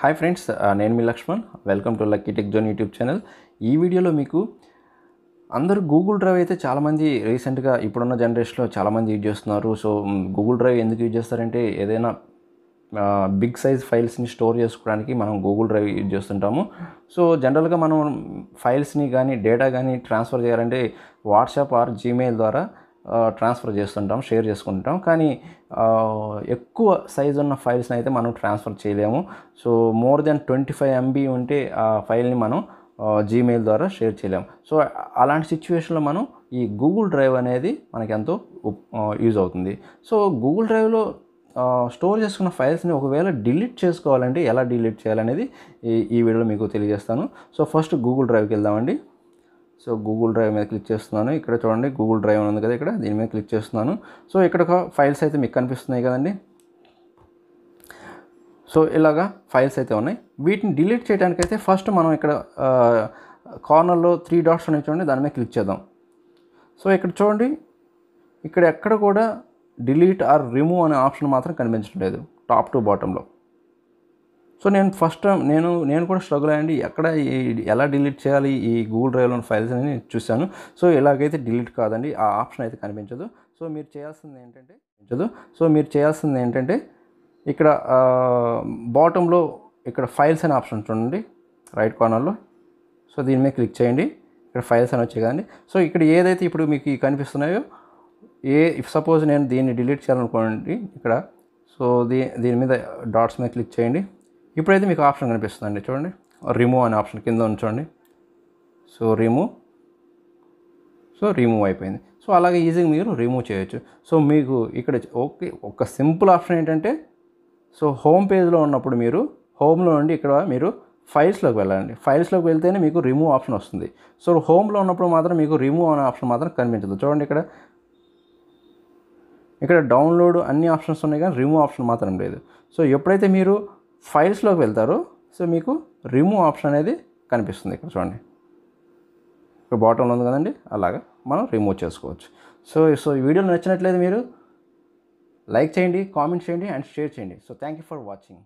hi friends uh, నేను మీ Lakshman welcome to lucky tech zone YouTube channel ఈ వీడియోలో మీకు అందరూ గూగుల్ డ్రైవ్ అయితే చాలామంది రీసెంట్గా ఇప్పుడున్న జనరేషన్లో చాలామంది యూజ్ చేస్తున్నారు సో గూగుల్ డ్రైవ్ ఎందుకు యూజ్ చేస్తారంటే ఏదైనా బిగ్ సైజ్ ఫైల్స్ని స్టోర్ చేసుకోవడానికి మనం గూగుల్ డ్రైవ్ యూజ్ చేస్తుంటాము సో జనరల్గా మనం ఫైల్స్ని కానీ డేటా కానీ ట్రాన్స్ఫర్ చేయాలంటే వాట్సాప్ ఆర్ జీమెయిల్ ద్వారా ట్రాన్స్ఫర్ చేస్తుంటాం షేర్ చేసుకుంటాం కానీ ఎక్కువ సైజ్ ఉన్న ఫైల్స్ని అయితే మనం ట్రాన్స్ఫర్ చేయలేము so more than twenty five MB ఉంటే ఆ ఫైల్ని మనం జీమెయిల్ ద్వారా షేర్ చేయలేము సో అలాంటి సిచ్యువేషన్లో మనం ఈ గూగుల్ డ్రైవ్ అనేది మనకి ఎంతో యూజ్ అవుతుంది సో గూగుల్ డ్రైవ్లో స్టోర్ చేసుకున్న ఫైల్స్ని ఒకవేళ డిలీట్ చేసుకోవాలంటే ఎలా డిలీట్ చేయాలనేది ఈ వీడియోలో మీకు తెలియజేస్తాను సో ఫస్ట్ గూగుల్ డ్రైవ్కి వెళ్దామండి సో గూగుల్ డ్రైవ్ మీద క్లిక్ చేస్తున్నాను ఇక్కడ చూడండి గూగుల్ డ్రైవ్ ఉంది కదా ఇక్కడ దీని మీద క్లిక్ చేస్తున్నాను సో ఇక్కడ ఒక ఫైల్స్ అయితే మీకు కనిపిస్తున్నాయి కదండి సో ఇలాగా ఫైల్స్ అయితే ఉన్నాయి వీటిని డిలీట్ చేయడానికైతే ఫస్ట్ మనం ఇక్కడ కార్నర్లో త్రీ డాట్స్ ఉన్నాయి చూడండి దాని మీద క్లిక్ చేద్దాం సో ఇక్కడ చూడండి ఇక్కడ ఎక్కడ కూడా డిలీట్ ఆర్ రిమూవ్ అనే ఆప్షన్ మాత్రం కనిపించడం లేదు టాప్ టు బాటంలో సో నేను ఫస్ట్ టైం నేను నేను కూడా స్ట్రగుల్ అయ్యండి ఎక్కడ ఎలా డిలీట్ చేయాలి ఈ గూగుల్ డ్రైవ్లోని ఫైల్స్ అని చూశాను సో ఇలాగైతే డిలీట్ కాదండి ఆ ఆప్షన్ అయితే కనిపించదు సో మీరు చేయాల్సింది ఏంటంటే కనిపించదు సో మీరు చేయాల్సింది ఏంటంటే ఇక్కడ బాటంలో ఇక్కడ ఫైల్స్ అనే ఆప్షన్ చూడండి రైట్ కార్నర్లో సో దీని మీద క్లిక్ చేయండి ఇక్కడ ఫైల్స్ అని వచ్చాయి కదండి సో ఇక్కడ ఏదైతే ఇప్పుడు మీకు కనిపిస్తున్నాయో ఏ ఇఫ్ సపోజ్ నేను దీన్ని డిలీట్ చేయాలనుకోండి ఇక్కడ సో దీ దీని మీద డాట్స్ మీద క్లిక్ చేయండి ఇప్పుడైతే మీకు ఆప్షన్ కనిపిస్తుందండి చూడండి రిమూవ్ అనే ఆప్షన్ కింద ఉంచండి సో రిమూవ్ సో రిమూవ్ అయిపోయింది సో అలాగే ఈజీగా మీరు రిమూవ్ చేయొచ్చు సో మీకు ఇక్కడ ఓకే ఒక సింపుల్ ఆప్షన్ ఏంటంటే సో హోమ్ పేజ్లో ఉన్నప్పుడు మీరు హోమ్లో నుండి ఇక్కడ మీరు ఫైల్స్లోకి వెళ్ళాలండి ఫైల్స్లోకి వెళ్తేనే మీకు రిమూవ్ ఆప్షన్ వస్తుంది సో హోమ్లో ఉన్నప్పుడు మాత్రం మీకు రిమూవ్ అనే ఆప్షన్ మాత్రం కనిపించదు చూడండి ఇక్కడ ఇక్కడ డౌన్లోడ్ అన్ని ఆప్షన్స్ ఉన్నాయి కానీ రిమూవ్ ఆప్షన్ మాత్రం లేదు సో ఎప్పుడైతే మీరు ఫైల్స్లోకి వెళ్తారు సో మీకు రిమూవ్ ఆప్షన్ అనేది కనిపిస్తుంది ఇక్కడ చూడండి ఇక్కడ బాటంలో ఉంది కదండి అలాగా మనం రిమూవ్ చేసుకోవచ్చు సో సో ఈ వీడియోలో నచ్చినట్లయితే మీరు లైక్ చేయండి కామెంట్ చేయండి అండ్ షేర్ చేయండి so thank you for watching